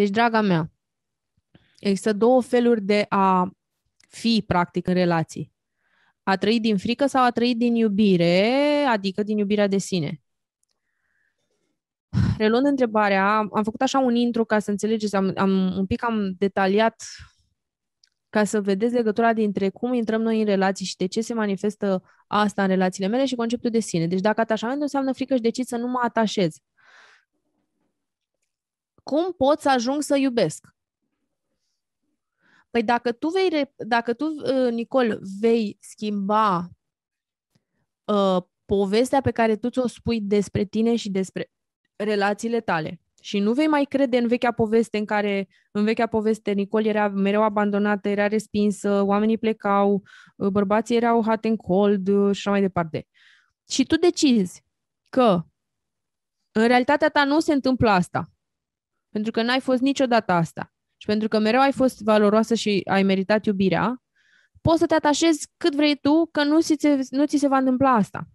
Deci, draga mea, există două feluri de a fi, practic, în relații. A trăi din frică sau a trăi din iubire, adică din iubirea de sine. Reluând întrebarea, am făcut așa un intro ca să înțelegeți, am, am un pic am detaliat ca să vedeți legătura dintre cum intrăm noi în relații și de ce se manifestă asta în relațiile mele și conceptul de sine. Deci dacă atașamentul înseamnă frică și decizi să nu mă atașez cum pot să ajung să iubesc? Păi dacă tu, vei, dacă tu uh, Nicol, vei schimba uh, povestea pe care tu ți-o spui despre tine și despre relațiile tale și nu vei mai crede în vechea poveste în care, în vechea poveste, Nicol era mereu abandonată, era respinsă, oamenii plecau, uh, bărbații erau hot and cold uh, și așa mai departe. Și tu decizi că în realitatea ta nu se întâmplă asta. Pentru că n-ai fost niciodată asta. Și pentru că mereu ai fost valoroasă și ai meritat iubirea, poți să te atașezi cât vrei tu că nu ți se, nu ți se va întâmpla asta.